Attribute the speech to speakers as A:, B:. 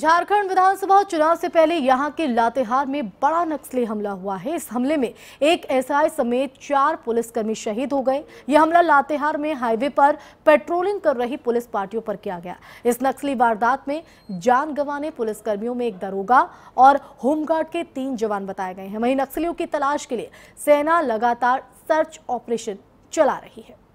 A: झारखंड विधानसभा चुनाव से पहले यहां के लातेहार में बड़ा नक्सली हमला हुआ है इस हमले में एक एसआई समेत चार पुलिसकर्मी शहीद हो गए यह हमला लातेहार में हाईवे पर पेट्रोलिंग कर रही पुलिस पार्टियों पर किया गया इस नक्सली वारदात में जान गंवाने पुलिसकर्मियों में एक दरोगा और होमगार्ड के तीन जवान बताए गए हैं वहीं नक्सलियों की तलाश के लिए सेना लगातार सर्च ऑपरेशन चला रही है